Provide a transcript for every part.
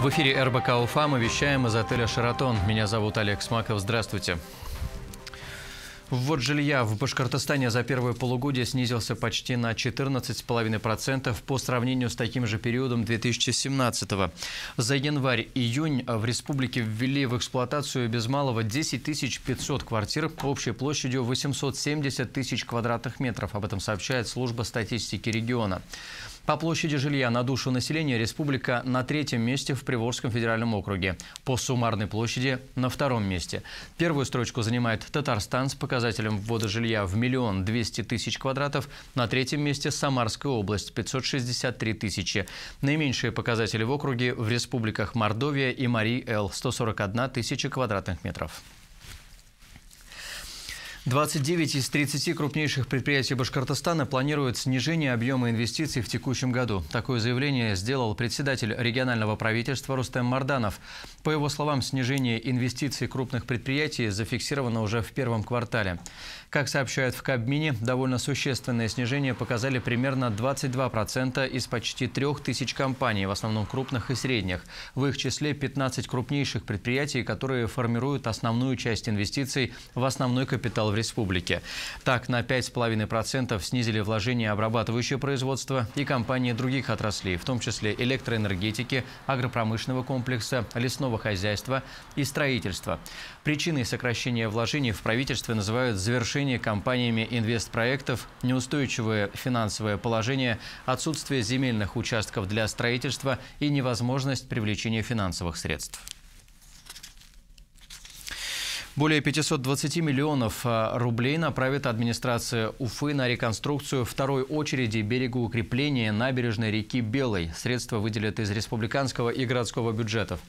В эфире РБК «Уфа» мы вещаем из отеля «Шаратон». Меня зовут Олег Смаков. Здравствуйте. Ввод жилья в Башкортостане за первое полугодие снизился почти на 14,5% по сравнению с таким же периодом 2017 -го. За январь-июнь в республике ввели в эксплуатацию без малого 10 500 квартир общей площадью 870 тысяч квадратных метров. Об этом сообщает служба статистики региона. По площади жилья на душу населения республика на третьем месте в Приволжском федеральном округе. По суммарной площади на втором месте. Первую строчку занимает Татарстан с показателем ввода жилья в миллион двести тысяч квадратов. На третьем месте Самарская область – 563 тысячи. Наименьшие показатели в округе в республиках Мордовия и Марий-Эл – 141 тысяча квадратных метров. 29 из 30 крупнейших предприятий Башкортостана планируют снижение объема инвестиций в текущем году. Такое заявление сделал председатель регионального правительства Рустем Марданов. По его словам, снижение инвестиций крупных предприятий зафиксировано уже в первом квартале. Как сообщают в Кабмине, довольно существенное снижение показали примерно 22% из почти 3000 компаний, в основном крупных и средних. В их числе 15 крупнейших предприятий, которые формируют основную часть инвестиций в основной капитал в республике. Так, на 5,5% снизили вложения обрабатывающее производство и компании других отраслей, в том числе электроэнергетики, агропромышленного комплекса, лесного хозяйства и строительства. Причиной сокращения вложений в правительстве называют завершение компаниями инвестпроектов, неустойчивое финансовое положение, отсутствие земельных участков для строительства и невозможность привлечения финансовых средств. Более 520 миллионов э, рублей направит администрация Уфы на реконструкцию второй очереди берегоукрепления набережной реки Белой. Средства выделят из республиканского и городского бюджетов.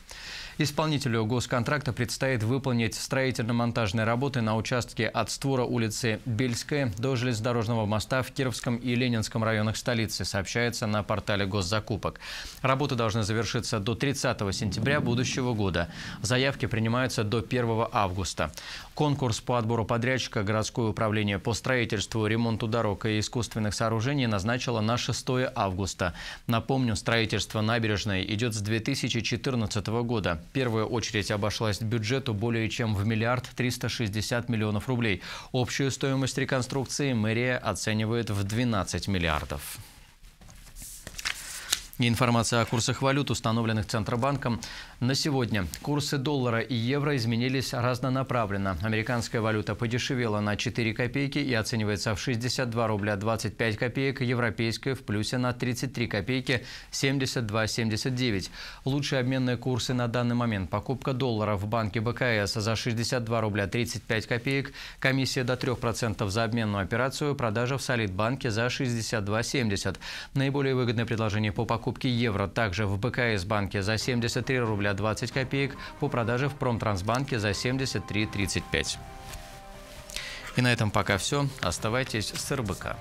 Исполнителю госконтракта предстоит выполнить строительно-монтажные работы на участке от створа улицы Бельская до железнодорожного моста в Кировском и Ленинском районах столицы, сообщается на портале госзакупок. Работы должны завершиться до 30 сентября будущего года. Заявки принимаются до 1 августа места. Конкурс по отбору подрядчика городское управление по строительству, ремонту дорог и искусственных сооружений назначило на 6 августа. Напомню, строительство набережной идет с 2014 года. Первая очередь обошлась бюджету более чем в миллиард 360 миллионов рублей. Общую стоимость реконструкции мэрия оценивает в 12 миллиардов. Информация о курсах валют, установленных Центробанком. На сегодня курсы доллара и евро изменились разнонаправленно. Американская валюта подешевела на 4 копейки и оценивается в 62 рубля 25 копеек, европейская в плюсе на 33 копейки 72,79. Лучшие обменные курсы на данный момент. Покупка доллара в банке БКС за 62 рубля 35 копеек, комиссия до 3% за обменную операцию, продажа в Солидбанке за 62,70. Наиболее выгодное предложение по покупке покупки евро также в БКС-банке за 73 рубля 20 копеек, по продаже в Промтрансбанке за 73,35. И на этом пока все. Оставайтесь с РБК.